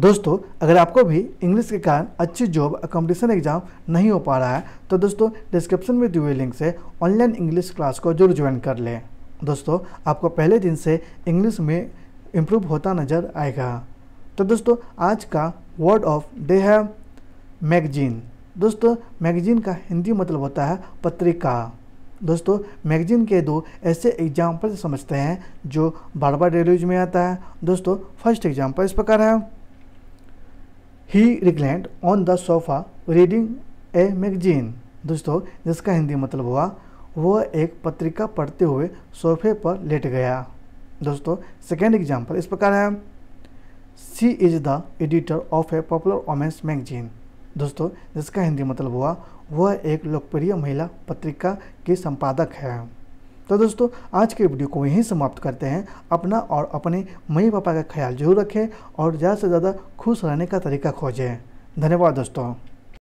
दोस्तों अगर आपको भी इंग्लिश के कारण अच्छी जॉब कॉम्पिटिशन एग्जाम नहीं हो पा रहा है तो दोस्तों डिस्क्रिप्शन में दिए हुए लिंक से ऑनलाइन इंग्लिश क्लास को जरूर ज्वाइन कर लें दोस्तों आपको पहले दिन से इंग्लिश में इम्प्रूव होता नज़र आएगा तो दोस्तों आज का वर्ड ऑफ डे है मैगजीन दोस्तों मैगजीन का हिंदी मतलब होता है पत्रिका दोस्तों मैगजीन के दो ऐसे एग्जाम्पल समझते हैं जो बार बार डेलीज में आता है दोस्तों फर्स्ट एग्जाम्पल इस प्रकार है he reclined on the sofa reading a magazine दोस्तों जिसका हिंदी मतलब हुआ वह एक पत्रिका पढ़ते हुए सोफे पर लेट गया दोस्तों सेकेंड एग्जाम्पल इस प्रकार है she is the editor of a popular women's magazine दोस्तों जिसका हिंदी मतलब हुआ वह एक लोकप्रिय महिला पत्रिका के संपादक है तो दोस्तों आज के वीडियो को यहीं समाप्त करते हैं अपना और अपने मम्मी पापा का ख्याल जरूर रखें और ज़्यादा से ज़्यादा खुश रहने का तरीका खोजें धन्यवाद दोस्तों